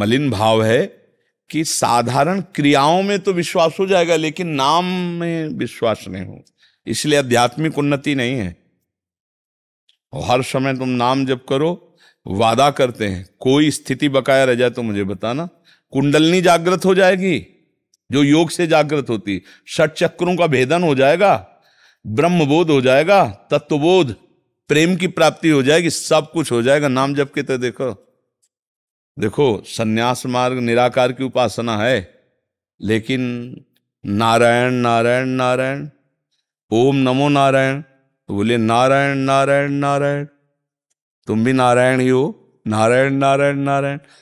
मलिन भाव है कि साधारण क्रियाओं में तो विश्वास हो जाएगा लेकिन नाम में विश्वास नहीं हो इसलिए आध्यात्मिक उन्नति नहीं है हर समय तुम नाम जब करो वादा करते हैं कोई स्थिति बकाया रह जाए तो मुझे बताना कुंडलनी जागृत हो जाएगी जो योग से जागृत होती षट चक्रों का भेदन हो जाएगा ब्रह्मबोध हो जाएगा तत्वबोध प्रेम की प्राप्ति हो जाएगी सब कुछ हो जाएगा नाम जप के तो देखो देखो सन्यास मार्ग निराकार की उपासना है लेकिन नारायण नारायण नारायण ओम नमो नारायण तो बोले नारायण नारायण नारायण तुम भी नारायण ही हो नारायण नारायण नारायण